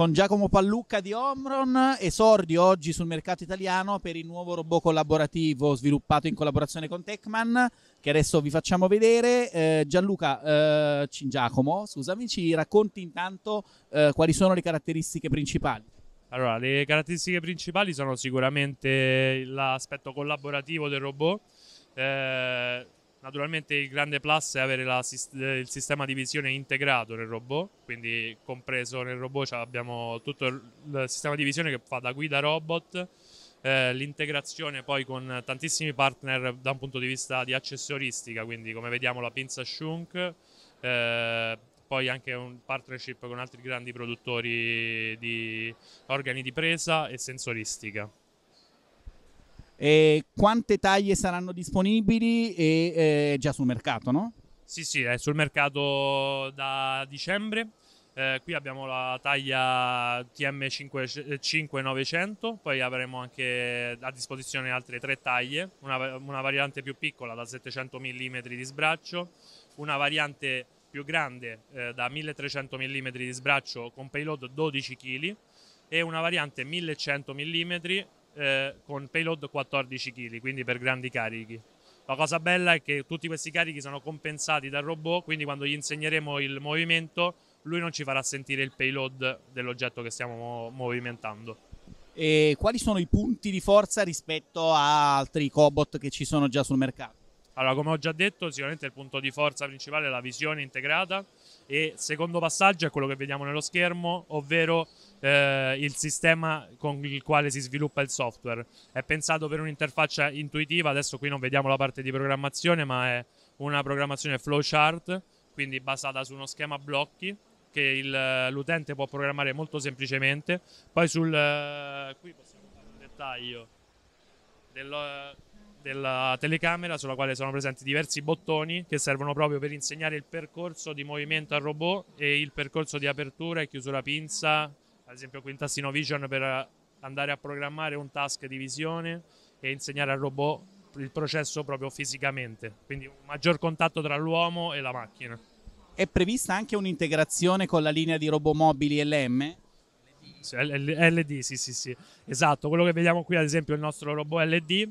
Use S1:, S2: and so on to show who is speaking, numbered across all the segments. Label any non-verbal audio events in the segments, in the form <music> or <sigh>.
S1: con Giacomo Pallucca di Omron, esordi oggi sul mercato italiano per il nuovo robot collaborativo sviluppato in collaborazione con Techman, che adesso vi facciamo vedere. Eh, Gianluca eh, Giacomo, scusami, ci racconti intanto
S2: eh, quali sono le caratteristiche principali. Allora, le caratteristiche principali sono sicuramente l'aspetto collaborativo del robot. Eh, Naturalmente il grande plus è avere la, il sistema di visione integrato nel robot, quindi compreso nel robot abbiamo tutto il sistema di visione che fa da guida robot, eh, l'integrazione poi con tantissimi partner da un punto di vista di accessoristica, quindi come vediamo la pinza Shunk, eh, poi anche un partnership con altri grandi produttori di organi di presa e sensoristica.
S1: E quante taglie saranno disponibili e eh, già sul mercato, no?
S2: Sì, sì, è sul mercato da dicembre. Eh, qui abbiamo la taglia TM5900, poi avremo anche a disposizione altre tre taglie, una, una variante più piccola da 700 mm di sbraccio, una variante più grande eh, da 1300 mm di sbraccio con payload 12 kg e una variante 1100 mm eh, con payload 14 kg, quindi per grandi carichi. La cosa bella è che tutti questi carichi sono compensati dal robot, quindi quando gli insegneremo il movimento lui non ci farà sentire il payload dell'oggetto che stiamo movimentando.
S1: E quali sono i punti di forza rispetto a altri cobot che ci sono già sul mercato?
S2: Allora, come ho già detto, sicuramente il punto di forza principale è la visione integrata e secondo passaggio è quello che vediamo nello schermo, ovvero eh, il sistema con il quale si sviluppa il software. È pensato per un'interfaccia intuitiva, adesso qui non vediamo la parte di programmazione, ma è una programmazione flowchart, quindi basata su uno schema blocchi che il, eh, l'utente può programmare molto semplicemente. Poi sul... Eh, qui possiamo fare un dettaglio dello, eh, della telecamera sulla quale sono presenti diversi bottoni che servono proprio per insegnare il percorso di movimento al robot e il percorso di apertura e chiusura pinza ad esempio Quintassino Vision per andare a programmare un task di visione e insegnare al robot il processo proprio fisicamente, quindi un maggior contatto tra l'uomo e la macchina.
S1: È prevista anche un'integrazione con la linea di robot mobili
S2: LM? LD, sì, sì, sì, esatto. Quello che vediamo qui, ad esempio, il nostro robot LD.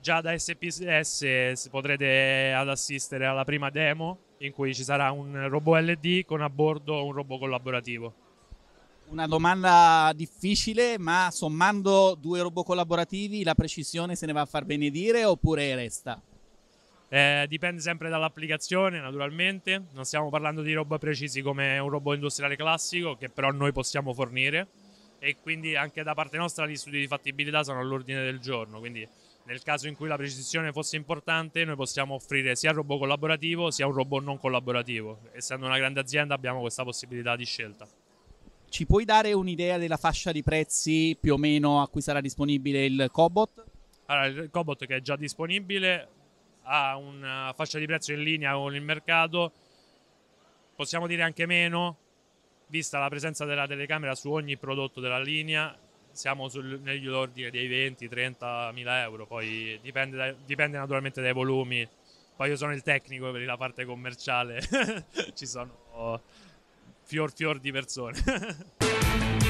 S2: Già da SPS potrete ad assistere alla prima demo in cui ci sarà un robot LD con a bordo un robot collaborativo.
S1: Una domanda difficile, ma sommando due robot collaborativi
S2: la precisione se ne va a far benedire oppure resta? Eh, dipende sempre dall'applicazione, naturalmente. Non stiamo parlando di robot precisi come un robot industriale classico, che però noi possiamo fornire. E quindi anche da parte nostra gli studi di fattibilità sono all'ordine del giorno. Quindi nel caso in cui la precisione fosse importante, noi possiamo offrire sia un robot collaborativo sia un robot non collaborativo. Essendo una grande azienda abbiamo questa possibilità di scelta.
S1: Ci puoi dare un'idea della fascia di prezzi più o meno a cui sarà disponibile il Cobot?
S2: Allora, il Cobot che è già disponibile ha una fascia di prezzo in linea con il mercato, possiamo dire anche meno, vista la presenza della telecamera su ogni prodotto della linea, siamo sul, negli ordini dei 20-30 mila euro, poi dipende, da, dipende, naturalmente dai volumi. Poi io sono il tecnico per la parte commerciale, <laughs> ci sono fior fior di persone. <laughs>